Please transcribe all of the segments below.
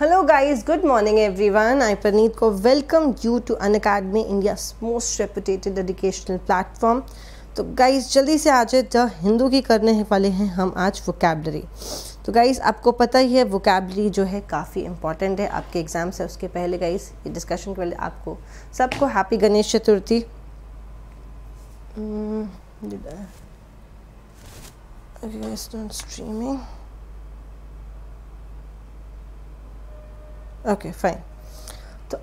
Hello guys good morning everyone I Praneet को welcome you to Unacademy India most reputed educational platform तो guys जल्दी से आज the Hindu की करने है वाले हैं हम आज वोकेबलरी तो गाइस आपको पता ही है वोकेबलरी जो है काफ़ी इंपॉर्टेंट है आपके एग्जाम्स है उसके पहले गाइस ये डिस्कशन के पहले आपको सबको happy Ganesh Chaturthi streaming hmm, okay fine तो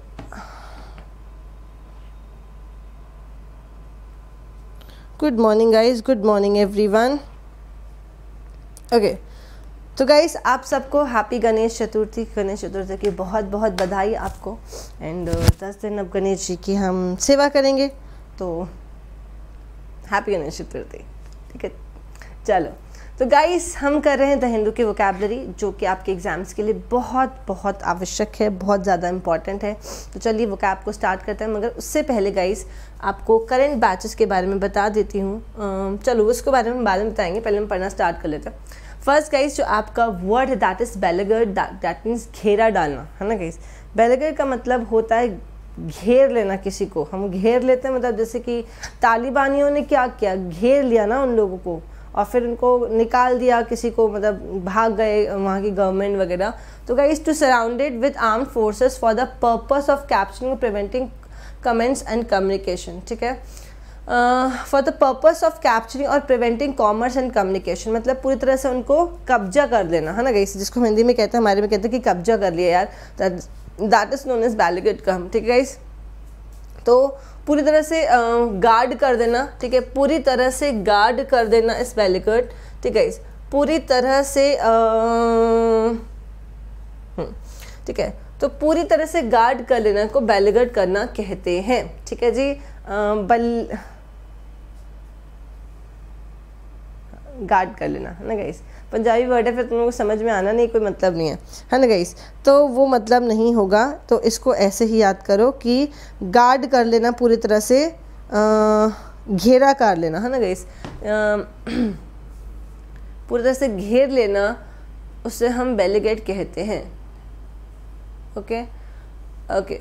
good morning guys good morning everyone okay तो गाइस आप सबको हैप्पी गणेश चतुर्थी गणेश चतुर्थी की बहुत बहुत बधाई आपको एंड uh, दस दिन अब गणेश जी की हम सेवा करेंगे तो हैप्पी गणेश चतुर्थी ठीक है चलो तो गाइस हम कर रहे हैं द हिंदू की वोकेबलरी जो कि आपके एग्ज़ाम्स के लिए बहुत बहुत आवश्यक है बहुत ज़्यादा इंपॉर्टेंट है तो चलिए वोकैब को स्टार्ट करते हैं मगर उससे पहले गाइस आपको करेंट बैचेस के बारे में बता देती हूँ चलो उसके बारे में बाद में बताएंगे पहले हम पढ़ना स्टार्ट कर लेते हैं फर्स्ट गाइस जो आपका वर्ड है that is beleaguer that means घेरा डालना है ना गाइस बेलगर का मतलब होता है घेर लेना किसी को हम घेर लेते हैं मतलब जैसे कि तालिबानियों ने क्या किया घेर लिया ना उन लोगों को और फिर उनको निकाल दिया किसी को मतलब भाग गए वहाँ की गवर्नमेंट वगैरह तो guys to surrounded with arm forces for the purpose of capturing preventing comments and communication ठीक है for the purpose of capturing और प्रिवेंटिंग कॉमर्स एंड कम्युनिकेशन मतलब पूरी तरह से उनको कब्जा कर लेना है ना गई जिसको हिंदी में कहते हैं हमारे में कहते हैं कि कब्जा कर लिया यार that is known as beleaguered कम ठीक है गाइस तो पूरी तरह से गार्ड कर देना ठीक है पूरी तरह से गार्ड कर देना इस पहले कट ठीक है पूरी तरह से हम्म, ठीक है तो पूरी तरह से गार्ड कर लेना को बैलगट करना कहते हैं ठीक है जी बल गार्ड कर लेना है ना गाइस पंजाबी वर्ड है फिर तुम लोग समझ में आना नहीं कोई मतलब नहीं है है ना गाइस तो वो मतलब नहीं होगा तो इसको ऐसे ही याद करो कि गार्ड कर लेना पूरी तरह से घेरा कर लेना है ना गाइस पूरी तरह से घेर लेना उसे हम बेलीगेट कहते हैं ओके ओके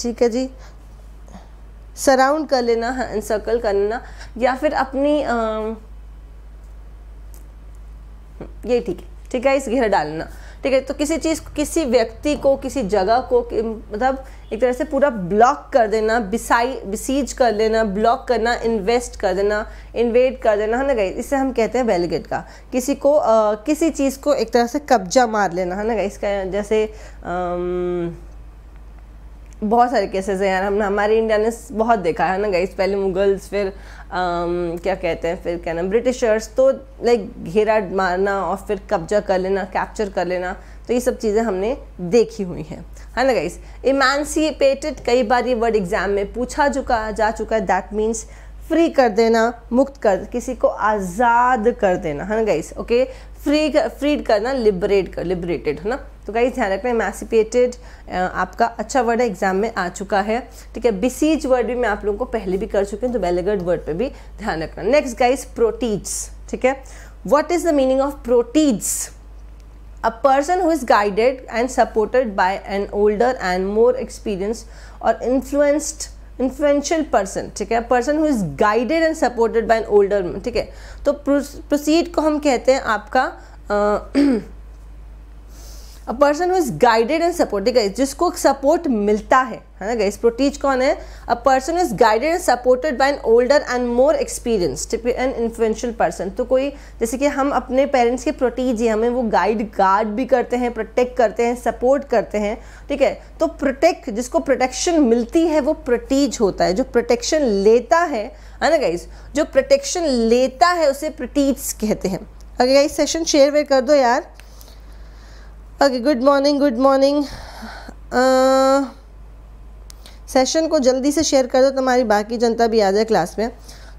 ठीक है जी सराउंड कर लेना एंड हाँ, सर्कल कर लेना या फिर अपनी आ, ये ठीक है ठीक है इस घेर डालना ठीक है तो किसी चीज़ किसी व्यक्ति को किसी जगह को मतलब एक तरह से पूरा ब्लॉक कर देना बिसाई बिसीज कर लेना ब्लॉक करना इन्वेस्ट कर देना इन्वेट कर देना है ना गई इसे हम कहते हैं बेलगेट का किसी को आ, किसी चीज़ को एक तरह से कब्जा मार लेना है ना गई इसका जैसे आ, बहुत सारे केसेस हैं यार हम हमारे इंडिया ने बहुत देखा है ना गाइस पहले मुगल्स फिर आम, um, क्या कहते हैं फिर क्या नाम ब्रिटिशर्स तो लाइक घेरा मारना और फिर कब्जा कर लेना कैप्चर कर लेना तो ये सब चीज़ें हमने देखी हुई हैं है ना गाइस इमानसीपेटेड कई बार ये वर्ड एग्ज़ाम में पूछा चुका जा चुका है दैट मीन्स फ्री कर देना मुक्त कर किसी को आज़ाद कर देना है ना गाइस ओके फ्री फ्रीड करना लिबरेट कर लिबरेटेड है ना तो गाइज ध्यान रखना एमेसिपेटेड आपका अच्छा वर्ड है एग्जाम में आ चुका है ठीक है बिसीज वर्ड भी मैं आप लोगों को पहले भी कर चुकी हूँ तो बेलेगर्ड वर्ड पे भी ध्यान रखना नेक्स्ट गाइज प्रोटीज ठीक है what is the meaning of protege a person who is guided and supported by an older and more experienced or influenced influential person ठीक है person who is guided and supported by an older ठीक है तो proceed को हम कहते हैं आपका a person who is guided and supported guys जिसको सपोर्ट मिलता है है ना गाइस प्रोटीज कौन है a person is guided and supported by an older and more experience an influential person तो कोई जैसे कि हम अपने पेरेंट्स के प्रोटीज ही हमें वो गाइड गार्ड भी करते हैं प्रोटेक्ट करते हैं सपोर्ट करते हैं ठीक है तो प्रोटेक्ट जिसको प्रोटेक्शन मिलती है वो प्रोटीज होता है जो प्रोटेक्शन लेता है है ना गाइज जो प्रोटेक्शन लेता है उसे प्रोटीज कहते हैं अगर गाइस सेशन शेयर वेयर कर दो यार okay good morning good morning session को जल्दी से शेयर कर दो तुम्हारी बाकी जनता भी आ जाए क्लास में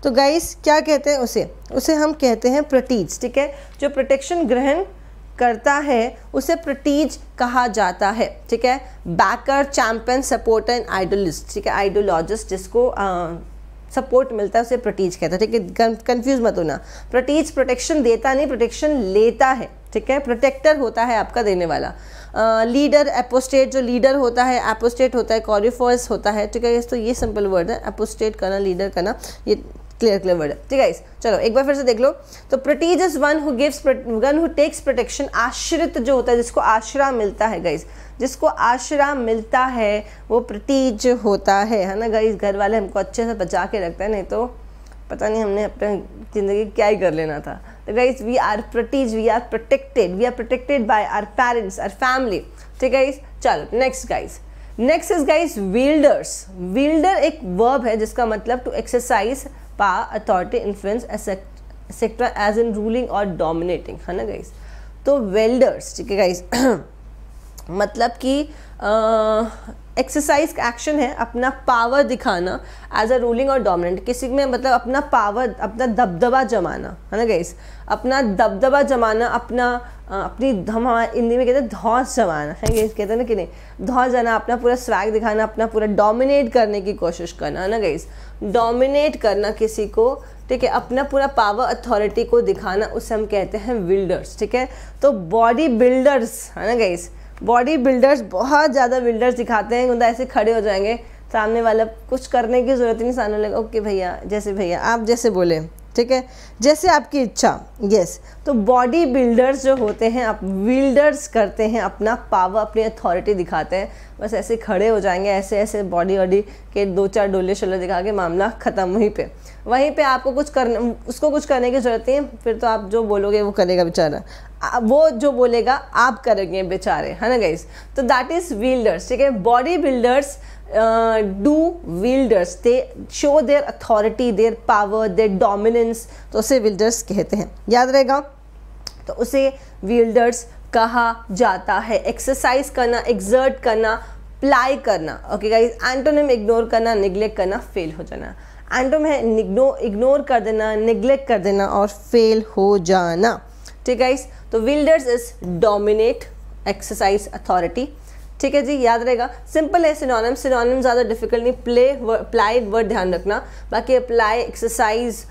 तो गाइस क्या कहते हैं उसे उसे हम कहते हैं प्रटीज ठीक है जो प्रोटेक्शन ग्रहण करता है उसे प्रटीज कहा जाता है ठीक है backer champion supporter and idolist ठीक है आइडियोलॉजिस्ट जिसको आ, uh, सपोर्ट मिलता है उसे प्रोटीज कहता है ठीक है कन्फ्यूज मत होना प्रोटीज प्रोटेक्शन देता नहीं प्रोटेक्शन लेता है ठीक है प्रोटेक्टर होता है आपका देने वाला लीडर एपोस्टेट जो लीडर होता है एपोस्टेट होता है कॉरिफोर्स होता है ठीक है तो ये सिंपल वर्ड है एपोस्टेट करना लीडर करना ये क्लियर क्लियर वर्ड ठीक है चलो एक बार फिर से देख लो तो protege is one who gives one who takes protection आश्रित जो होता है जिसको आश्रा मिलता है गाइज जिसको आश्रा मिलता है वो प्रतीज होता है है ना गाइज घर वाले हमको अच्छे से बचा के रखते हैं नहीं तो पता नहीं हमने अपने ज़िंदगी क्या ही कर लेना था तो guys we are protege we are protected we are protected by our parents our family ठीक है गाइज चलो next guys next is guys wielders wielder एक वर्ब है जिसका मतलब to exercise power, authority influence etc. As in ruling और dominating है ना guys? तो वेल्डर्स ठीक है guys? मतलब कि एक्सरसाइज का एक्शन है अपना पावर दिखाना एज अ रूलिंग और डोमिनेंट किसी में मतलब अपना पावर अपना दबदबा जमाना है ना गैस अपना दबदबा जमाना अपना आ, अपनी हम हमारे हिंदी में कहते हैं धौस जमाना है गैस कहते हैं ना कि नहीं धौस जाना अपना पूरा स्वैग दिखाना अपना पूरा डोमिनेट करने की कोशिश करना है ना गैस डोमिनेट करना किसी को ठीक है अपना पूरा पावर अथॉरिटी को दिखाना उसे हम कहते हैं बिल्डर्स ठीक है तो बॉडी बिल्डर्स है ना गाइस बॉडी बिल्डर्स बहुत ज़्यादा बिल्डर्स दिखाते हैं उनका ऐसे खड़े हो जाएंगे सामने वाला कुछ करने की ज़रूरत नहीं सामने लगा ओके भैया जैसे भैया आप जैसे बोले ठीक है जैसे आपकी इच्छा यस तो बॉडी बिल्डर्स जो होते हैं आप बिल्डर्स करते हैं अपना पावर अपनी अथॉरिटी दिखाते हैं बस ऐसे खड़े हो जाएंगे ऐसे ऐसे बॉडी वॉडी के दो चार डोले शोले दिखा के मामला ख़त्म वहीं पे वहीं पे आपको कुछ करने उसको कुछ करने की ज़रूरत नहीं है फिर तो आप जो बोलोगे वो करेगा बेचारा वो जो बोलेगा आप करेंगे बेचारे है ना गाइज तो दैट इज़ बिल्डर्स ठीक है body builders uh, wielders they show their authority their power their dominance तो उसे विल्डर्स कहते हैं याद रहेगा तो उसे विल्डर्स कहा जाता है एक्सरसाइज करना एक्सर्ट करना प्लाई करना ओके गाइस एंटोनिम इग्नोर करना निग्लेक्ट करना फेल हो जाना एंटोम है इग्नोर कर देना निग्लेक्ट कर देना और फेल हो जाना ठीक है गाइस तो wielders is dominate exercise authority ठीक है जी याद रहेगा सिंपल है सिनोनिम सिनोनिम ज़्यादा डिफिकल्ट नहीं प्ले अप्लाइड वर्ड ध्यान रखना बाकी apply exercise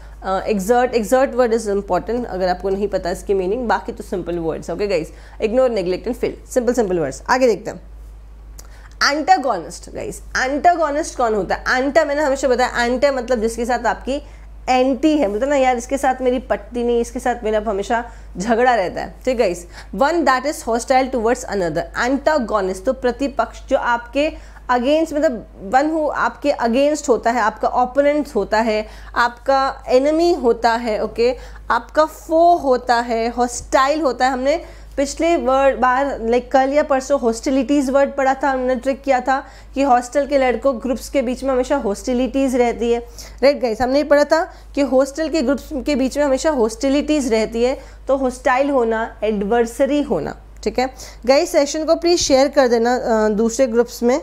exert exert word is important अगर आपको नहीं पता इसकी मीनिंग बाकी तो simple words okay guys ignore neglect and fail simple simple words आगे देखते हैं एंटागोनिस्ट गाइस एंटागोनिस्ट कौन होता है एंटा मैंने हमेशा बताया एंटा मतलब जिसके साथ आपकी एंटी है बोलते तो ना यार इसके साथ मेरी पट्टी नहीं इसके साथ मेरा हमेशा झगड़ा रहता है ठीक है इस one that is hostile towards another antagonist तो प्रतिपक्ष जो आपके अगेंस्ट मतलब वन हु आपके अगेंस्ट होता है आपका ओपोनेंट होता है आपका एनिमी होता है ओके okay? आपका फो होता है हॉस्टाइल होता है हमने पिछले वर्ड बार लाइक कल या परसों हॉस्टिलिटीज़ वर्ड पढ़ा था उन्होंने ट्रिक किया था कि हॉस्टल के लड़कों ग्रुप्स के बीच में हमेशा हॉस्टिलिटीज़ रहती है राइट गई हमने पढ़ा था कि हॉस्टल के ग्रुप्स के बीच में हमेशा हॉस्टिलिटीज़ रहती है तो हॉस्टाइल होना एडवर्सरी होना ठीक है गई सेशन को प्लीज़ शेयर कर देना दूसरे ग्रुप्स में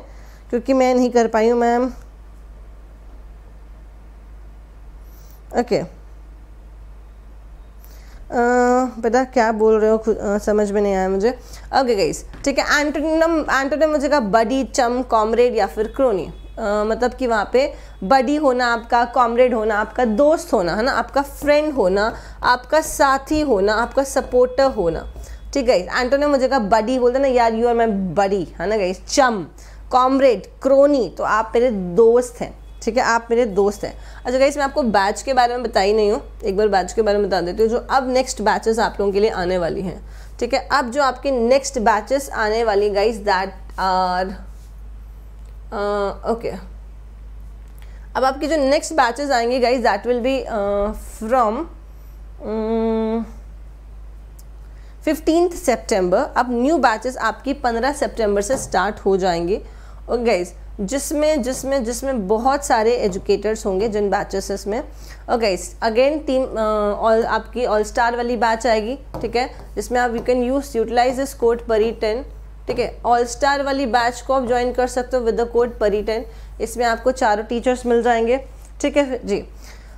क्योंकि मैं नहीं कर पाई हूँ मैम ओके okay. पता क्या बोल रहे हो समझ में नहीं आया मुझे ओके गाइस ठीक है एंटोनियम एंटोनिम मुझे कहा बडी चम कॉमरेड या फिर क्रोनी Uh, मतलब कि वहाँ पे बडी होना आपका कॉमरेड होना आपका दोस्त होना है ना आपका फ्रेंड होना आपका साथी होना आपका सपोर्टर होना ठीक है एंटोनियो मुझे कहा बडी बोलते ना यार यू आर माई बडी है ना गई चम कॉमरेड क्रोनी तो आप मेरे दोस्त हैं ठीक है आप मेरे दोस्त हैं अच्छा गाइस मैं आपको बैच के बारे में बताई नहीं हूँ एक बार बैच के बारे में बता देती हूँ जो अब नेक्स्ट बैचेस आप लोगों के लिए आने वाली हैं ठीक है अब जो आपकी नेक्स्ट बैचेस आने वाली गाइस दैट आर ओके अब आपकी जो नेक्स्ट बैचेस आएंगे guys that will be from fifteen September अब न्यू बैचेस आपकी पंद्रह सेप्टेम्बर से स्टार्ट हो जाएंगे ओके गाइज़ जिसमें जिसमें जिसमें बहुत सारे एजुकेटर्स होंगे जिन बैचेसेस में ओके अगेन टीम ऑल आपकी ऑल स्टार वाली बैच आएगी ठीक है जिसमें आप you can use utilize this code Pari ten ठीक है ऑल स्टार वाली बैच को आप ज्वाइन कर सकते हो with the code Pari ten इसमें आपको चारों टीचर्स मिल जाएंगे ठीक है जी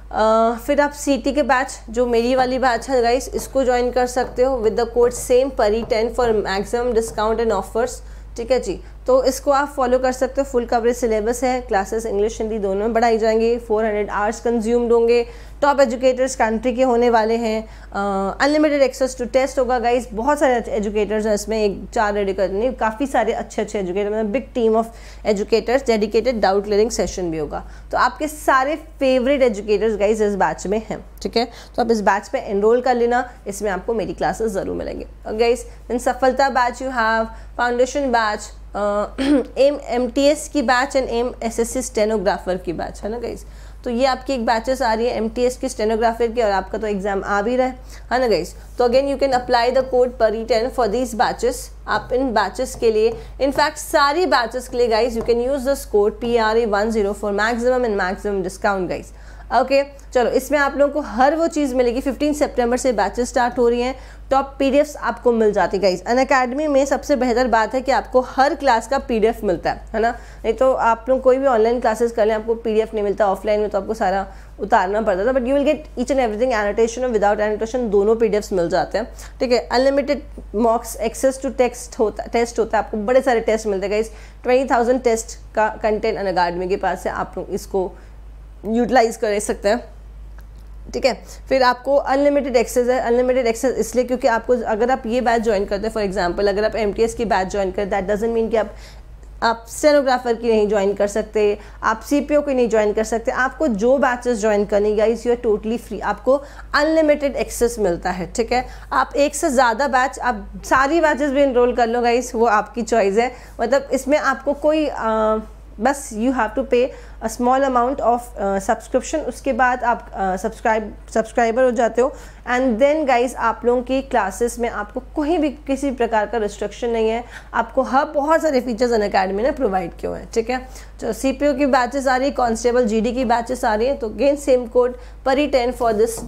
Uh, फिर आप सी के बैच जो मेरी वाली बैच है गाइस इसको ज्वाइन कर सकते हो with the code same Pari ten for maximum discount and offers ठीक है जी तो इसको आप फॉलो कर सकते हो फुल कवरेज सिलेबस है क्लासेस इंग्लिश हिंदी दोनों में बढ़ाई जाएंगी 400 आवर्स कंज्यूम्ड होंगे टॉप एजुकेटर्स कंट्री के होने वाले हैं अनलिमिटेड एक्सेस टू टेस्ट होगा गाइस बहुत सारे एजुकेटर्स हैं इसमें एक चार एडुकेटर नहीं काफ़ी सारे अच्छे अच्छे एजुकेटर मतलब big team of educators dedicated doubt clearing session भी होगा तो आपके सारे फेवरेट एजुकेटर्स गाइज इस बैच में हैं ठीक है तो आप इस बैच में एनरोल कर लेना इसमें आपको मेरी क्लासेस ज़रूर मिलेंगे और guys in Safalta batch you have foundation batch M M T S की batch and M S S C stenographer की बैच है ना गईस तो ये आपकी एक बैचेस आ रही है एम टी एस की स्टेनोग्राफर की और आपका तो एग्ज़ाम आ भी रहा है है ना गाइज तो again you can apply the code Pari ten for this batches आप इन बैचेस के लिए इनफैक्ट सारी बैचेस के लिए guys you can use this code P R A one zero four maximum and maximum discount guys okay okay, चलो इसमें आप लोगों को हर वो चीज़ मिलेगी 15 सितंबर से बैचेस स्टार्ट हो रही हैं टॉप तो पीडीएफ्स आपको मिल जाती गाइज अन अकेडमी में सबसे बेहतर बात है कि आपको हर क्लास का पीडीएफ मिलता है है ना नहीं तो आप लोग कोई भी ऑनलाइन क्लासेस कर लें आपको पीडीएफ नहीं मिलता ऑफलाइन में तो आपको सारा उतारना पड़ता था but you will get each and everything annotation और विदाउट एनोटेशन दोनों पी मिल जाते हैं ठीक है unlimited mocks access to test होता टेस्ट होता है आपको बड़े सारे टेस्ट मिलते हैं गाइज ट्वेंटी थाउजेंड टेस्ट का कंटेंट अन अकेडमी के पास है आप लोग इसको यूटिलाइज कर सकते हैं ठीक है फिर आपको अनलिमिटेड एक्सेस है अनलिमिटेड एक्सेस इसलिए क्योंकि आपको अगर आप ये बैच ज्वाइन करते हैं फॉर एग्जांपल अगर आप एम की बैच ज्वाइन करें दैट डजेंट मीन कि आप आप स्टेनोग्राफर की नहीं ज्वाइन कर सकते आप सीपीओ की नहीं ज्वाइन कर सकते आपको जो बैचेस ज्वाइन करनी guys you are totally free आपको अनलिमिटेड एक्सेस मिलता है ठीक है आप एक से ज़्यादा बैच आप सारी बैचेस भी इनरोल कर लो गाइस वो आपकी चॉइस है मतलब इसमें आपको कोई आ, बस you have to pay a small amount of subscription उसके बाद आप सब्सक्राइब uh, सब्सक्राइबर हो जाते हो एंड देन गाइस आप लोगों की क्लासेस में आपको कोई भी किसी भी प्रकार का रिस्ट्रिक्शन नहीं है आपको हर बहुत सारे फीचर्स अन अकेडमी ने प्रोवाइड किए हैं ठीक है तो सी की बैचेस आ रही है कॉन्स्टेबल जी की बैचेस आ रही है तो गेन सेम कोड पर ही ten for this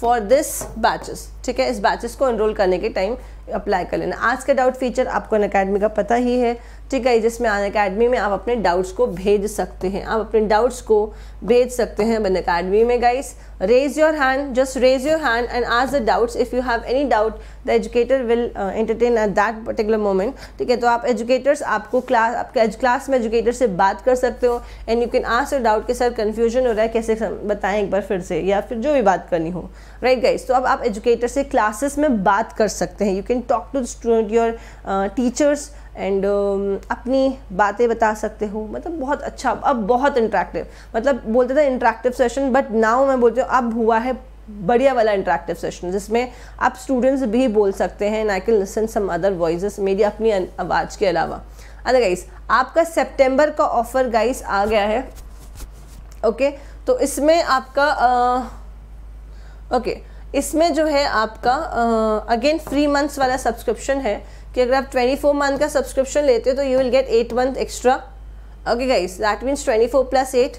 for this batches ठीक है इस बैचेस को एनरोल करने के टाइम अप्लाई कर लेना आज का डाउट फीचर आपको अन अकेडमी का पता ही है ठीक है जिसमें अन अकेडमी में आप अपने डाउट्स को भेज सकते हैं आप अपने डाउट्स को भेज सकते हैं अन अकेडमी में guys raise your hand just raise your hand and ask the doubts if you have any doubt the educator will entertain at that particular moment ठीक है तो आप एजुकेटर्स आपको क्लास आपके क्लास में एजुकेटर से बात कर सकते हो and you can ask your doubt के सर कन्फ्यूजन हो रहा है कैसे बताएं एक बार फिर से या फिर जो भी बात करनी हो राइट right, गाइस तो अब आप एजुकेटर से क्लासेस में बात कर सकते हैं you can can talk to student your teachers and अपनी बातें बता सकते हो मतलब बहुत अच्छा अब बहुत इंट्रैक्टिव मतलब बोलते थे इंट्रैक्टिव सेशन बट नाउ मैं बोलती हूँ अब हुआ है बढ़िया वाला इंटरेक्टिव सेशन जिसमें आप स्टूडेंट्स भी बोल सकते हैं and I can listen some other voice मेरी अपनी आवाज़ के अलावा अदर गाइस आपका सितंबर का ऑफ़र गाइस आ गया है ओके okay? तो इसमें आपका ओके uh, okay, इसमें जो है आपका अगेन फ्री मंथ्स वाला सब्सक्रिप्शन है कि अगर आप 24 मंथ का सब्सक्रिप्शन लेते हो तो you will get eight month extra okay guys that means 24 plus eight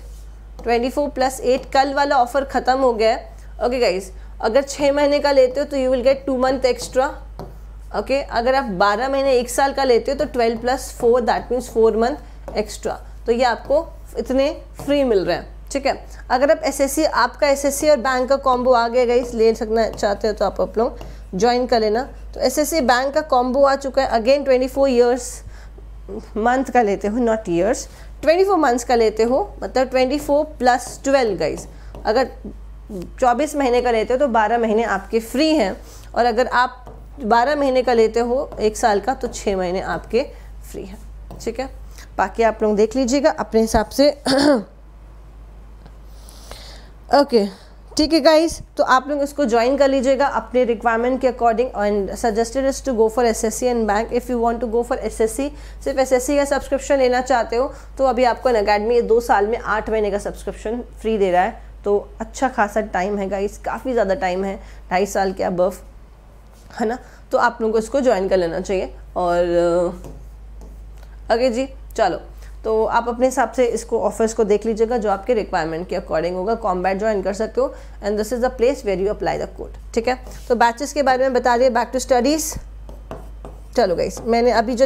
twenty four plus eight कल वाला ऑफर ख़त्म हो गया है ओके गाइस अगर छः महीने का लेते हो तो you will get two month extra okay अगर आप बारह महीने एक साल का लेते हो तो twelve plus four that means four month extra तो ये आपको इतने फ्री मिल रहे हैं ठीक है अगर आप एसएससी आपका एसएससी और बैंक का कॉम्बो आ गया गई ले सकना चाहते हो तो आप आप लोग ज्वाइन कर लेना तो एसएससी बैंक का कॉम्बो आ चुका है अगेन 24 इयर्स मंथ का लेते हो नॉट ईयर्स 24 मंथ्स का लेते हो मतलब 24 प्लस 12 गाइस अगर 24 महीने का लेते हो तो 12 महीने आपके फ्री हैं और अगर आप 12 महीने का लेते हो एक साल का तो 6 महीने आपके फ्री हैं ठीक है बाकी आप लोग देख लीजिएगा अपने हिसाब से ओके ठीक है गाइज तो आप लोग इसको ज्वाइन कर लीजिएगा अपने रिक्वायरमेंट के according and suggested is to go for SSC and bank if you want to go for SSC सिर्फ एसएससी का सब्सक्रिप्शन लेना चाहते हो तो अभी आपको अन अकेडमी दो साल में आठ महीने का सब्सक्रिप्शन फ्री दे रहा है तो अच्छा खासा टाइम है गाइज काफ़ी ज़्यादा टाइम है ढाई साल के अबव है ना तो आप लोगों को इसको ज्वाइन कर लेना चाहिए और अगे जी चलो तो आप अपने हिसाब से इसको ऑफर्स को देख लीजिएगा जो आपके रिक्वायरमेंट के अकॉर्डिंग होगा कॉम्बैट ज्वाइन कर सकते हो and this is the place where you apply the code ठीक है तो बैचेस के बारे में बता दिए बैक टू स्टडीज़ चलो गई मैंने अभी जो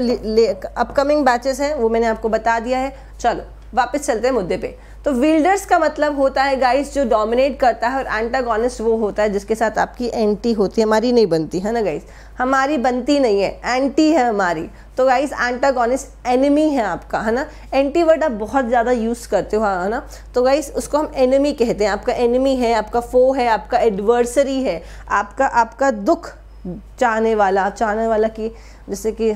अपकमिंग बैचेस हैं वो मैंने आपको बता दिया है चलो वापस चलते हैं मुद्दे पे तो विल्डर्स का मतलब होता है गाइस जो डोमिनेट करता है और एंटागोनिस्ट वो होता है जिसके साथ आपकी एंटी होती है हमारी नहीं बनती है ना गाइस हमारी बनती नहीं है एंटी है हमारी तो गाइस एंटागोनिस्ट एनिमी है आपका है ना एंटी वर्ड आप बहुत ज़्यादा यूज़ करते हो हाँ, है ना तो गाइस उसको हम एनिमी कहते हैं आपका एनिमी है आपका फो है आपका एडवर्सरी है आपका आपका दुख चाहने वाला चाहने वाला कि जैसे कि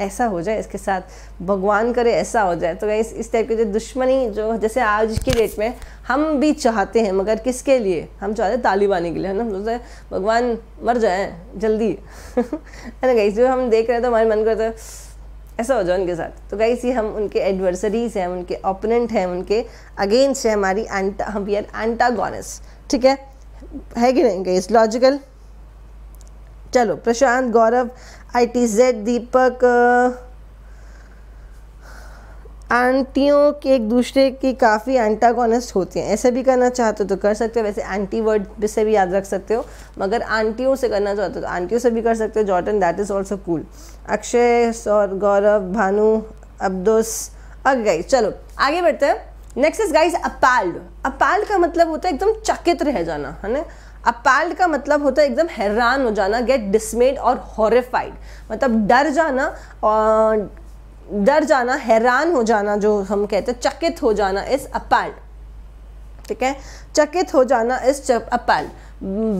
ऐसा हो जाए इसके साथ भगवान करे ऐसा हो जाए तो गैस इस टाइप की जो दुश्मनी जो जैसे आज की डेट में हम भी चाहते हैं मगर किसके लिए हम चाहते हैं तालिबानी के लिए है ना हम सोचते भगवान मर जाए जल्दी है ना गई जो हम देख रहे हैं तो हमारे मन करता है ऐसा हो जाए उनके साथ तो गाइस ये हम उनके एडवर्सरीज हैं उनके ओपोनेंट हैं उनके अगेंस्ट हैं हमारी एंटा हम वी आर एंटागोनिस ठीक है है कि नहीं गाइस लॉजिकल चलो प्रशांत गौरव आई टी जेड दीपक आंटियों के एक दूसरे की काफ़ी एंटागोनिस्ट होती हैं ऐसे भी करना चाहते हो तो कर सकते हो वैसे एंटी वर्ड से भी याद रख सकते हो मगर आंटियों से करना चाहते हो तो आंटियों से भी कर सकते हो Jordan that is also cool Akshay सौर गौरव भानु अब्दुस अग गई चलो आगे बढ़ते हैं next is guys appalled appalled का मतलब होता है एकदम चकित रह जाना है ना अपैल्ड का मतलब होता है एकदम हैरान हो जाना गेट डिसमेड और हॉरिफाइड मतलब डर जाना और डर जाना हैरान हो जाना जो हम कहते हैं चकित हो जाना इस अपैल्ड ठीक है चकित हो जाना इस अपैल्ड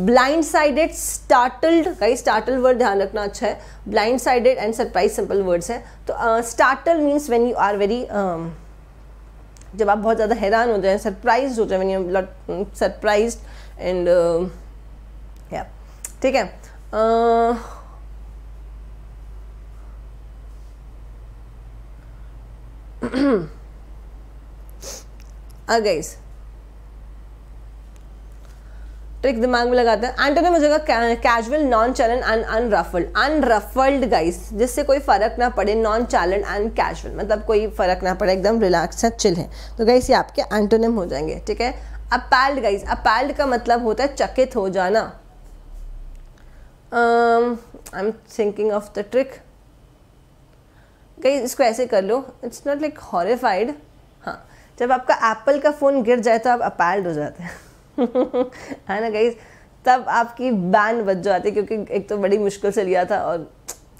ब्लाइंड साइडेड स्टार्टल्ड कई स्टार्टल वर्ड ध्यान रखना अच्छा है blind sided and surprise simple words है तो startle means when you are very जब आप बहुत ज़्यादा हैरान हो जाए सरप्राइज हो जाए व्हेन यू सरप्राइज्ड एंड या um, ठीक है गाइस uh, ट्रिक दिमाग में लगाते हैं एंटोनिम हो जाएगा casual nonchalant and unruffled unruffled guys जिससे कोई फर्क ना पड़े नॉन चैलन एंड कैजुअल मतलब कोई फर्क ना पड़े एकदम रिलैक्स है चिल है तो गाइस ये आपके एंटोनिम हो जाएंगे ठीक है अपैल्ड गाइज अपैल्ड का मतलब होता है चकित हो जाना I am thinking of the trick guys इसको ऐसे कर लो इट्स नॉट लाइक हॉरिफाइड हाँ जब आपका एप्पल का फ़ोन गिर जाए तो आप अपैल्ड हो जाते हैं है ना गाइज तब आपकी बैन बच जाती क्योंकि एक तो बड़ी मुश्किल से लिया था और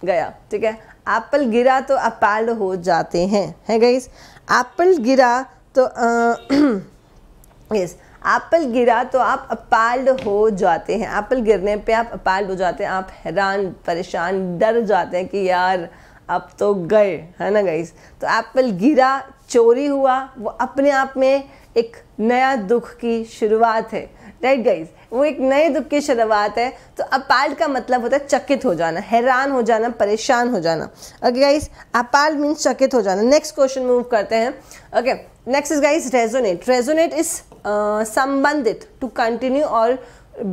गया ठीक है एप्पल गिरा तो अपैल्ड हो जाते हैं है गाइज एप्पल गिरा तो आ, uh, यस एप्पल गिरा तो आप अपाल्ड हो जाते हैं एप्पल गिरने पे आप अपाल्ड हो जाते हैं आप हैरान परेशान डर जाते हैं कि यार अब तो गए है ना गई तो एप्पल गिरा चोरी हुआ वो अपने आप में एक नया दुख की शुरुआत है राइट गाइज वो एक नए दुख की शुरुआत है तो अपाल्ड का मतलब होता है चकित हो जाना हैरान हो जाना परेशान हो जाना ओके गाइज अपाल्ड मीन्स चकित हो जाना नेक्स्ट क्वेश्चन मूव करते हैं okay okay. Next is guys resonate resonate is संबंधित टू कंटिन्यू और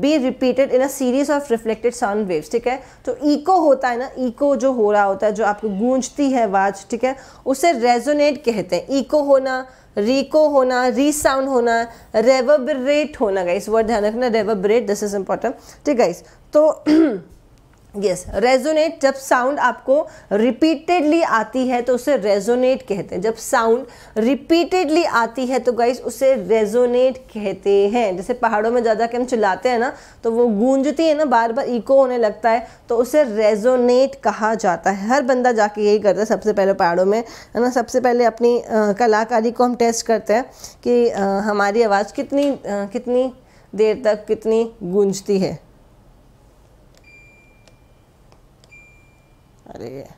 be repeated in a series of reflected sound waves ठीक है तो इको होता है ना इको जो हो रहा होता है जो आपको गूंजती है आवाज ठीक है उसे रेजोनेट कहते हैं इको होना रिको होना री साउंड होना रेवबरेट होना गाइस वर्ड ध्यान रखना रेवबरेट दिस इज इंपॉर्टेंट ठीक गाइस तो यस रेजोनेट जब साउंड आपको रिपीटेडली आती है तो उसे रेजोनेट कहते हैं जब साउंड रिपीटेडली आती है तो गाइस उसे रेजोनेट कहते हैं जैसे पहाड़ों में ज़्यादा के हम चिल्लाते हैं ना तो वो गूंजती है ना बार बार इको होने लगता है तो उसे रेजोनेट कहा जाता है हर बंदा जाके यही करता है सबसे पहले पहाड़ों में है ना सबसे पहले अपनी आ, कलाकारी को हम टेस्ट करते हैं कि आ, हमारी आवाज़ कितनी आ, कितनी देर तक कितनी गूंजती है रही है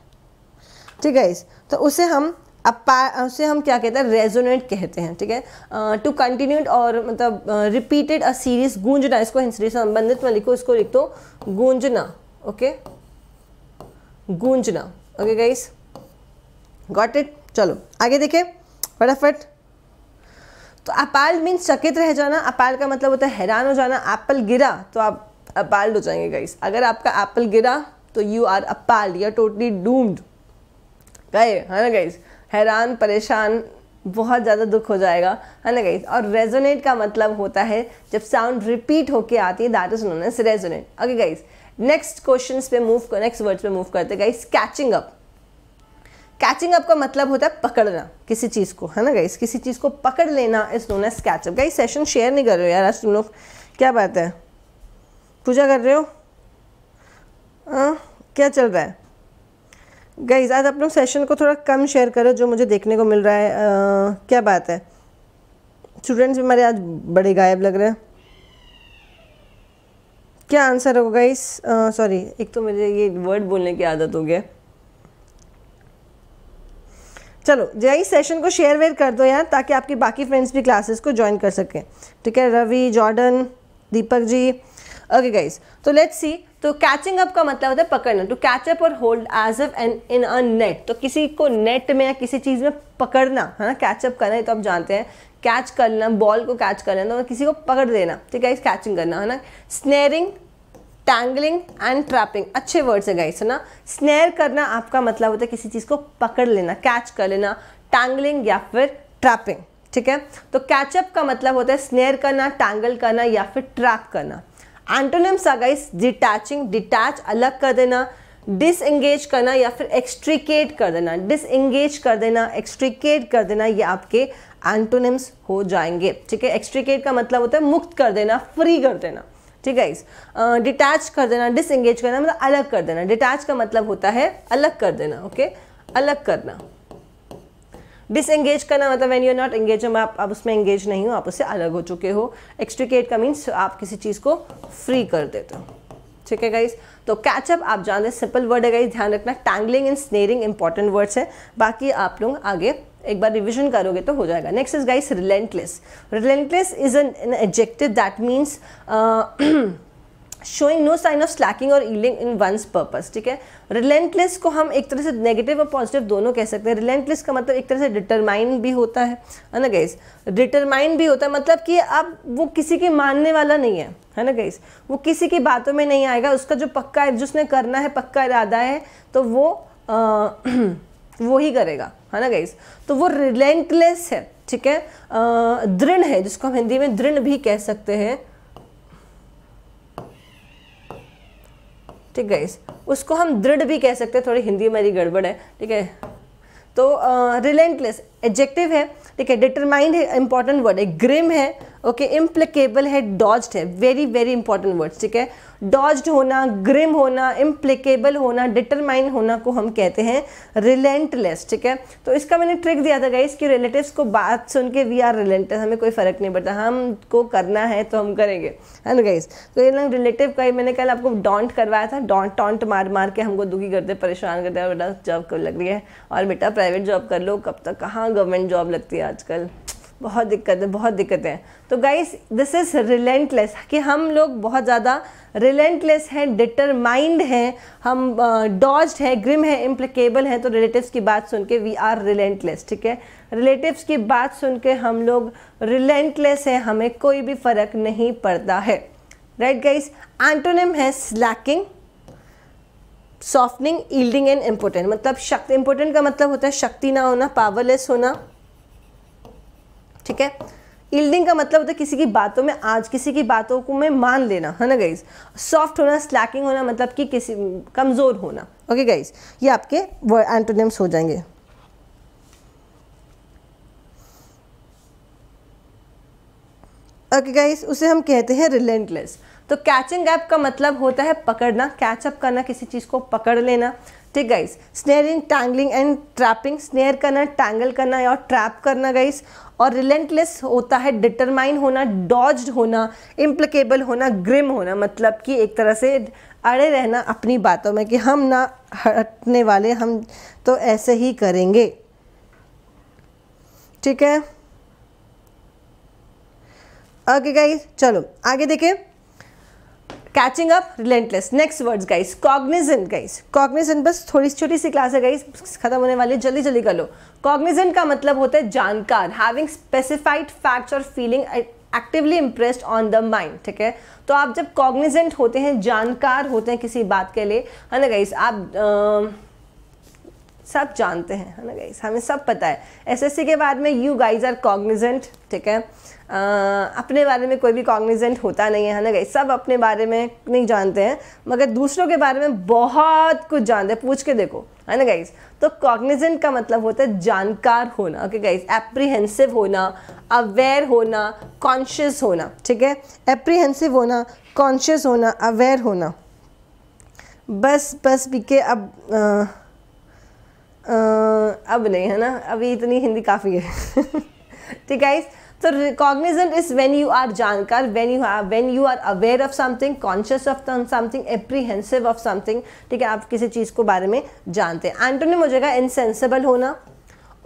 ठीक है इस तो उसे हम अपा उसे हम क्या कहते हैं रेजोनेट कहते हैं ठीक है टू कंटिन्यूड और मतलब रिपीटेड अ सीरीज गूंजना इसको हिंसरी संबंधित में लिखो इसको लिख दो गूंजना ओके गूंजना ओके गाइस गॉट इट चलो आगे देखें फटाफट तो अपाल मीन्स चकित रह जाना अपाल का मतलब होता है हैरान हो जाना एप्पल गिरा तो आप अपाल्ड हो जाएंगे गाइस अगर आपका एप्पल गिरा तो you are a appal you are totally doomed गए है ना गाइज हैरान परेशान बहुत ज़्यादा दुख हो जाएगा है ना गाइज और रेजोनेट का मतलब होता है जब साउंड रिपीट होके आती है that is known as resonate okay guys next question पे मूव कर नेक्स्ट वर्ड्स पे मूव करते guys catching up catching up का मतलब होता है पकड़ना किसी चीज़ को है ना गाइस किसी चीज़ को पकड़ लेना is known as catch up guys session share नहीं कर रहे हो यार आज तुम लोग क्या बात है पूजा कर रहे हो आ, हाँ, क्या चल रहा है गईज आज आप लोग सेशन को थोड़ा कम शेयर करो जो मुझे देखने को मिल रहा है आ, क्या बात है स्टूडेंट्स भी हमारे आज बड़े गायब लग रहे हैं क्या आंसर होगा गाइस सॉरी एक तो मुझे ये वर्ड बोलने की आदत हो गया चलो जय सेशन को शेयर वेयर कर दो यार ताकि आपके बाकी फ्रेंड्स भी क्लासेस को ज्वाइन कर सकें ठीक है Ravi Jordan Deepak ji okay guys तो लेट्स सी तो कैचिंग अप का मतलब होता है पकड़ना टू कैच अप और hold as up an in a net तो किसी को नेट में या किसी चीज़ में पकड़ना है ना कैच अप करना ये तो आप जानते हैं कैच करना बॉल को कैच करना तो किसी को पकड़ देना ठीक है कैचिंग करना है ना स्नेरिंग टैंगलिंग एंड ट्रैपिंग अच्छे वर्ड्स है गाइस है ना स्नेर करना आपका मतलब होता है किसी चीज़ को पकड़ लेना कैच कर लेना टैंगलिंग या फिर ट्रैपिंग ठीक है तो कैचअप का मतलब होता है स्नेयर करना टैंगल करना या फिर ट्रैप करना एंटोनिम्स आ गई डिटैचिंग डिटैच अलग कर देना डिसंगेज करना या फिर एक्सट्रिकेट कर देना डिसंगेज कर देना एक्सट्रिकेट कर देना ये आपके एंटोनिम्स हो जाएंगे ठीक है एक्सट्रिकेट का मतलब होता है मुक्त कर देना फ्री कर देना ठीक है इस डिटैच कर देना डिसंगेज करना मतलब अलग कर देना डिटैच का मतलब होता है अलग कर देना ओके अलग करना डिसंगेज करना मतलब when you are not engage आप अब उसमें एंगेज नहीं हो आप उससे अलग हो चुके हो एक्सट्रिकेट का मीन्स आप किसी चीज़ को फ्री कर देते हो ठीक है गाइज तो कैचअप आप जानते सिंपल वर्ड है गाइज ध्यान रखना tangling and snaring important words है बाकी आप लोग आगे एक बार रिविजन करोगे तो हो जाएगा next is guys relentless relentless is an adjective that means showing no sign of slacking और ईलिंग इन वंस पर्पस ठीक है रिलेंटलेस को हम एक तरह से नेगेटिव और पॉजिटिव दोनों कह सकते हैं रिलेंटलेस का मतलब एक तरह से डिटरमाइन भी होता है है ना गैस डिटरमाइन भी होता है मतलब कि अब वो किसी के मानने वाला नहीं है है ना गाइस वो किसी की बातों में नहीं आएगा उसका जो पक्का जिसने करना है पक्का इरादा है तो वो आ, वो ही करेगा है ना गाइस तो वो रिलेंटलेस है ठीक है दृढ़ है जिसको हम हिंदी में दृढ़ भी कह सकते हैं ठीक है इस उसको हम दृढ़ भी कह सकते हैं थोड़ी हिंदी मेरी गड़बड़ है ठीक है तो रिलेंटलेस एडजेक्टिव है ठीक है डिटरमाइंड है इंपॉर्टेंट वर्ड है ग्रिम है ओके okay, इम्प्लिकेबल है डॉज्ड है वेरी वेरी इंपॉर्टेंट वर्ड्स ठीक है डॉज्ड होना ग्रिम होना इम्प्लिकेबल होना डिटरमाइन होना को हम कहते हैं रिलेंटलेस ठीक है तो इसका मैंने ट्रिक दिया था गाइस कि रिलेटिव्स को बात सुन के वी आर रिलेंटलेस हमें कोई फ़र्क नहीं पड़ता हमको करना है तो हम करेंगे है ना गाइस तो ये ना रिलेटिव का ही मैंने कल आपको डॉन्ट करवाया था डॉन्ट टॉन्ट मार मार के हमको दुखी करते परेशान करते हैं बेटा जॉब कर लग रही है और बेटा प्राइवेट जॉब कर लो कब तक कहाँ गवर्नमेंट जॉब लगती है आजकल बहुत दिक्कत है बहुत दिक्कत है तो गाइस दिस इज़ रिलेंटलेस कि हम लोग बहुत ज़्यादा रिलेंटलेस हैं डिटरमाइंड हैं हम डॉज uh, हैं ग्रिम हैं इम्प्लिकेबल हैं तो रिलेटिव्स की बात सुन के वी आर रिलेंटलेस ठीक है रिलेटिव्स की बात सुन के हम लोग रिलेंटलेस हैं हमें कोई भी फ़र्क नहीं पड़ता है राइट गाइस एंटोनिम है slacking softening yielding and important मतलब शक्ति इम्पोर्टेंट का मतलब होता है शक्ति ना होना पावरलेस होना ठीक है ईल्डिंग का मतलब होता है किसी की बातों में आज किसी की बातों को मैं मान लेना है ना गाइज सॉफ्ट होना स्लैकिंग होना मतलब कि किसी कमज़ोर होना ओके गाइज ये आपके एंटोनिम्स हो जाएंगे ओके okay गाइस उसे हम कहते हैं रिलेंटलेस तो कैचिंग गैप का मतलब होता है पकड़ना कैचअप करना किसी चीज़ को पकड़ लेना ठीक guys snaring tangling and trapping snare करना टैंगल करना और ट्रैप करना गाइस और रिलेंटलेस होता है डिटरमाइन होना डॉज्ड होना इम्प्लिकेबल होना ग्रिम होना मतलब कि एक तरह से अड़े रहना अपनी बातों में कि हम ना हटने वाले हम तो ऐसे ही करेंगे ठीक है ओके गाइस चलो आगे देखें catching up relentless next words guys cognizant guys cognizant बस थोड़ी छोटी सी क्लास है गाइस खत्म होने वाली है जल्दी जल्दी कर लो कॉग्निजेंट का मतलब होता है जानकार हैविंग स्पेसिफाइड फैक्ट्स और feeling actively impressed on the mind ठीक है तो आप जब कॉग्निजेंट होते हैं जानकार होते हैं किसी बात के लिए है ना गाइस आप आ, सब जानते हैं है ना गाइस हमें सब पता है एसएससी के बाद में यू गाइज आर कॉग्निजेंट ठीक है आ, अपने बारे में कोई भी कॉग्निजेंट होता नहीं है ना गाइज सब अपने बारे में नहीं जानते हैं मगर दूसरों के बारे में बहुत कुछ जानते हैं पूछ के देखो है ना गाइज तो कॉग्निजेंट का मतलब होता है जानकार होना ओके गाइज एप्रीहेंसिव होना अवेयर होना कॉन्शियस होना ठीक है एप्रीहेंसिव होना कॉन्शियस होना अवेयर होना बस बस बी के अब आ, अब नहीं है ना अभी इतनी हिंदी काफ़ी है ठीक है तो recognizant is when you are जानकार when you when you are aware of something conscious of something apprehensive of something ठीक है आप किसी चीज़ को बारे में जानते हैं एंटोनी हो जाएगा इनसेंसिबल होना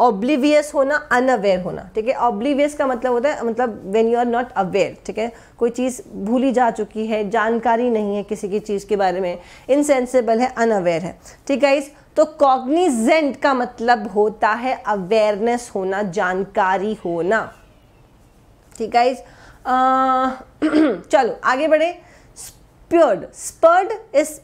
ऑब्लिवियस होना अनअवेयर होना ठीक है ऑब्लिवियस का मतलब होता है मतलब when you are not aware ठीक है कोई चीज़ भूली जा चुकी है जानकारी नहीं है किसी की चीज़ के बारे में इनसेंसिबल है अनअवेयर है ठीक है इस तो कॉग्निजेंट का मतलब होता है अवेयरनेस होना जानकारी होना ठीक है इस चलो आगे बढ़े स्पर्ड स्पर्ड इस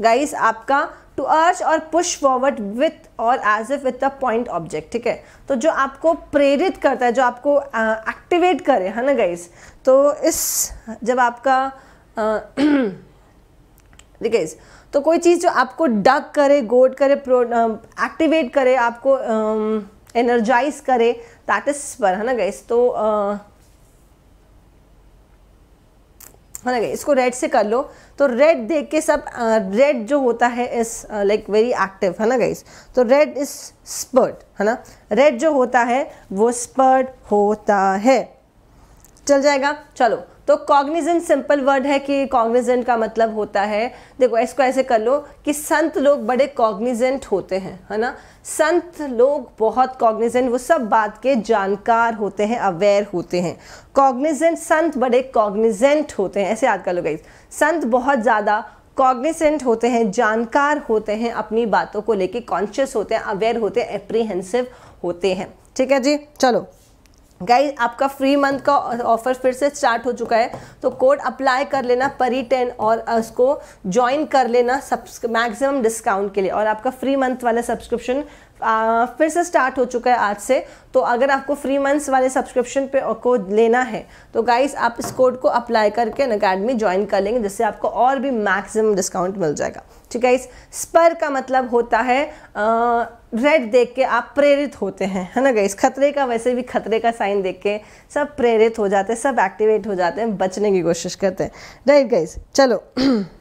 गाइस आपका टू अर्च और पुश फॉरवर्ड विथ और as if with the point object ठीक है तो जो आपको प्रेरित करता है जो आपको एक्टिवेट करे है ना गाइज तो इस जब आपका ठीक है तो कोई चीज़ जो आपको डक करे गोड करे एक्टिवेट करे आपको एनर्जाइज करे दैट इज पर है ना गाइज तो uh, है ना इसको रेड से कर लो तो रेड देख के सब रेड जो होता है इस लाइक वेरी एक्टिव है ना गाइस तो रेड इज स्पर्ट है ना रेड जो होता है वो स्पर्ट होता है चल जाएगा चलो तो कॉग्निजेंट सिंपल वर्ड है कि कॉग्निजेंट का मतलब होता है देखो इसको ऐसे कर लो कि संत लोग बड़े कॉग्निजेंट होते हैं है ना संत लोग बहुत कॉग्निजेंट वो सब बात के जानकार होते हैं अवेयर होते हैं कॉग्निजेंट संत बड़े कॉग्निजेंट होते हैं ऐसे याद कर लो गई संत बहुत ज़्यादा कॉग्निसेंट होते हैं जानकार होते हैं अपनी बातों को लेके कॉन्शियस होते हैं अवेयर होते हैं एप्रीहेंसिव होते हैं ठीक है जी चलो गाइज आपका फ्री मंथ का ऑफर फिर से स्टार्ट हो चुका है तो कोड अप्लाई कर लेना परी टेन और उसको ज्वाइन कर लेना मैक्सिमम डिस्काउंट के लिए और आपका फ्री मंथ वाला सब्सक्रिप्शन आ, फिर से स्टार्ट हो चुका है आज से तो अगर आपको फ्री मंथ्स वाले सब्सक्रिप्शन पे को लेना है तो गाइस आप इस कोड को अप्लाई करके अन अकेडमी ज्वाइन कर लेंगे जिससे आपको और भी मैक्सिमम डिस्काउंट मिल जाएगा ठीक है इस स्पर का मतलब होता है रेड देख के आप प्रेरित होते हैं है ना गाइस खतरे का वैसे भी खतरे का साइन देख के सब प्रेरित हो जाते हैं सब एक्टिवेट हो जाते हैं बचने की कोशिश करते हैं राइट गाइस चलो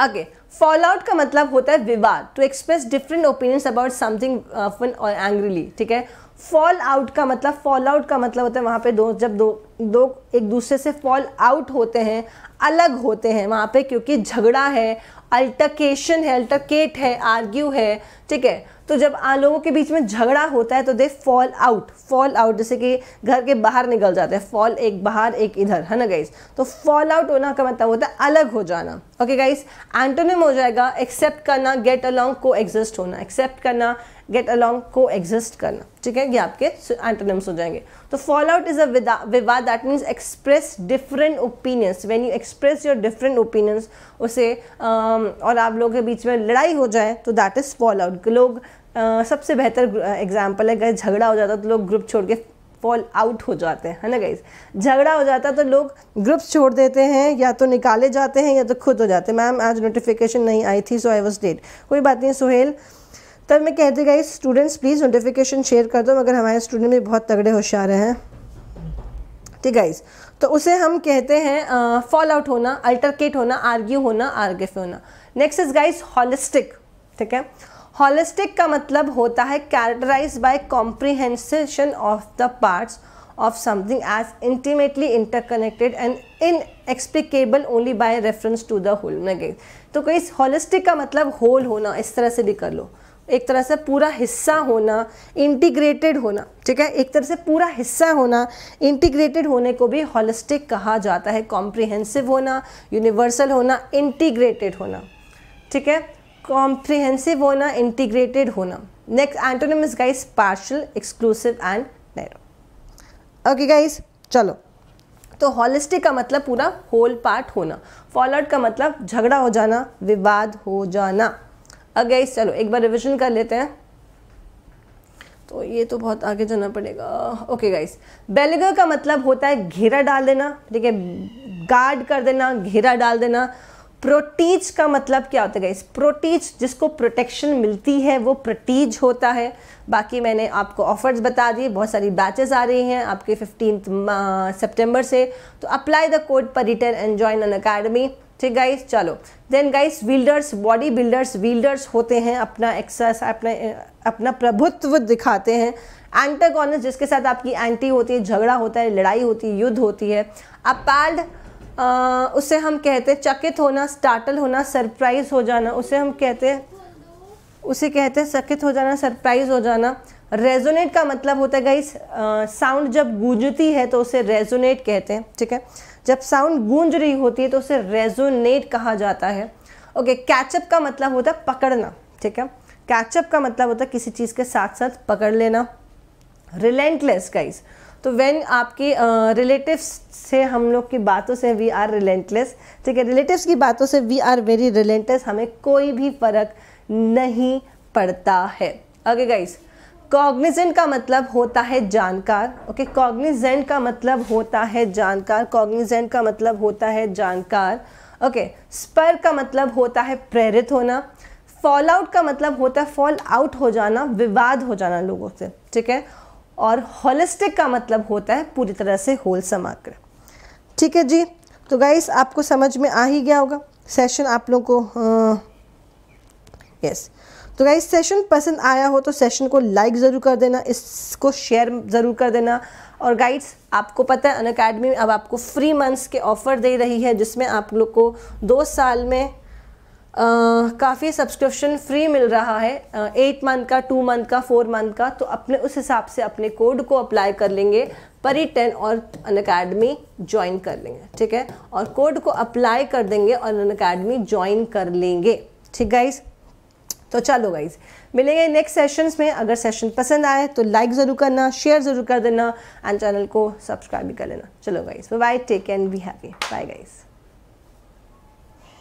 आगे फॉल आउट का मतलब होता है विवाद to express different opinions about something often और एंग्रीली ठीक है फॉल आउट का मतलब फॉल आउट का मतलब होता है वहाँ पे दो जब दो दो एक दूसरे से फॉल आउट होते हैं अलग होते हैं वहाँ पे क्योंकि झगड़ा है अल्टरकेशन है अल्टकेट है आर्ग्यू है ठीक है तो जब आ लोगों के बीच में झगड़ा होता है तो they fall out fall out जैसे कि घर के बाहर निकल जाते हैं फॉल एक बाहर एक इधर है ना गाइस तो फॉल आउट होना का मतलब होता है अलग हो जाना ओके गाइस एंटोनिम हो जाएगा एक्सेप्ट करना गेट अलॉन्ग को एग्जिस्ट होना एक्सेप्ट करना गेट अलॉन्ग को एग्जिस्ट करना ठीक है ये आपके एंटोनिम्स हो जाएंगे तो फॉल आउट इज अ विवाद that means express different opinions when you express your different opinions उसे और आप लोगों के बीच में लड़ाई हो जाए तो दैट इज़ फॉल आउट लोग सबसे बेहतर एग्जाम्पल है अगर झगड़ा हो जाता तो लोग ग्रुप छोड़ के फॉल आउट हो जाते हैं है ना गाइज झगड़ा हो जाता है तो लोग ग्रुप्स छोड़ देते हैं या तो निकाले जाते हैं या तो खुद हो जाते हैं मैम आज नोटिफिकेशन नहीं आई थी सो आई वॉज डेट कोई बात नहीं सुहेल तब मैं कहती हूँ guys students please notification share कर दो मगर हमारे स्टूडेंट भी बहुत तगड़े होशियार हैं ठीक गाइज तो उसे हम कहते हैं फॉल आउट होना अल्टरकेट होना आर्ग्यू होना आर्गेफ होना नेक्स्ट इज गाइज हॉलिस्टिक ठीक है हॉलिस्टिक का मतलब होता है characterise by comprehension of the parts as intimately interconnected and interconnected and inexplicable only by reference to the whole. तो कई होलिस्टिक का मतलब होल होना इस तरह से भी कर लो एक तरह से पूरा हिस्सा होना इंटीग्रेटेड होना ठीक है एक तरह से पूरा हिस्सा होना इंटीग्रेटेड होने को भी हॉलिस्टिक कहा जाता है कॉम्प्रिहेंसिव होना यूनिवर्सल होना इंटीग्रेटेड होना ठीक है कॉम्प्रिहेंसिव होना इंटीग्रेटेड होना next antonym is guys partial exclusive and narrow okay guys चलो तो हॉलिस्टिक का मतलब पूरा होल पार्ट होना फॉलोड का मतलब झगड़ा हो जाना विवाद हो जाना अगेंस्ट चलो एक बार रिविजन कर लेते हैं तो ये तो बहुत आगे जाना पड़ेगा ओके गाइस बेलगर का मतलब होता है घेरा डाल देना ठीक है गार्ड कर देना घेरा डाल देना प्रोटीज का मतलब क्या होता है गाइस प्रोटीज जिसको प्रोटेक्शन मिलती है वो प्रोटीज होता है बाकी मैंने आपको ऑफर्स बता दिए बहुत सारी बैचेस आ रही हैं आपके फिफ्टीन सेप्टेम्बर से तो अप्लाई द कोड पर return and join Unacademy ठीक गाइस चलो then guys builders body builders builders होते हैं अपना एक्सरसाइज अपना अपना प्रभुत्व दिखाते हैं एंटागोनिस्ट जिसके साथ आपकी एंटी होती है झगड़ा होता है लड़ाई होती है युद्ध होती है अपैल्ड उसे हम कहते हैं चकित होना स्टार्टल होना सरप्राइज हो जाना उसे हम कहते हैं उसे कहते हैं चकित हो जाना सरप्राइज हो जाना रेजोनेट का मतलब होता है गाइस साउंड जब गूंजती है तो उसे रेजोनेट कहते हैं ठीक है जब साउंड गूंज रही होती है तो उसे रेजोनेट कहा जाता है ओके कैचअप का मतलब होता है पकड़ना ठीक है कैचअप का मतलब होता है किसी चीज़ के साथ साथ पकड़ लेना रिलेंटलेस गाइज तो वेन आपके रिलेटिव uh, से हम लोग की बातों से वी आर रिलेंटलेस ठीक है रिलेटिव्स की बातों से वी आर वेरी रिलेंटलेस हमें कोई भी फ़र्क नहीं पड़ता है ओके गाइज़ कॉग्निजेंट का मतलब होता है जानकार ओके कॉग्निजेंट का मतलब होता है जानकार कॉग्निजेंट का मतलब होता है जानकार ओके स्पर का मतलब होता है प्रेरित होना फॉल आउट का मतलब होता है फॉल आउट हो जाना विवाद हो जाना लोगों से ठीक है और होलिस्टिक का मतलब होता है पूरी तरह से होल समाग्र ठीक है जी तो गाइस आपको समझ में आ ही गया होगा सेशन आप लोगों को यस uh, yes. तो गाइस सेशन पसंद आया हो तो सेशन को लाइक ज़रूर कर देना इसको शेयर ज़रूर कर देना और गाइड्स आपको पता है अन अकेडमी अब आपको फ्री मंथ्स के ऑफ़र दे रही है जिसमें आप लोग को दो साल में काफ़ी सब्सक्रिप्शन फ्री मिल रहा है एट मंथ का टू मंथ का फोर मंथ का तो अपने उस हिसाब से अपने कोड को अप्लाई कर लेंगे परी टेन और अन अकेडमी ज्वाइन कर लेंगे ठीक है और कोड को अप्लाई कर देंगे और अन अकेडमी ज्वाइन कर लेंगे ठीक गाइज़ तो चलो गाइज मिलेंगे नेक्स्ट सेशंस में अगर सेशन पसंद आए तो लाइक ज़रूर करना शेयर ज़रूर कर देना एंड चैनल को सब्सक्राइब भी कर लेना चलो guys bye take and be happy bye guys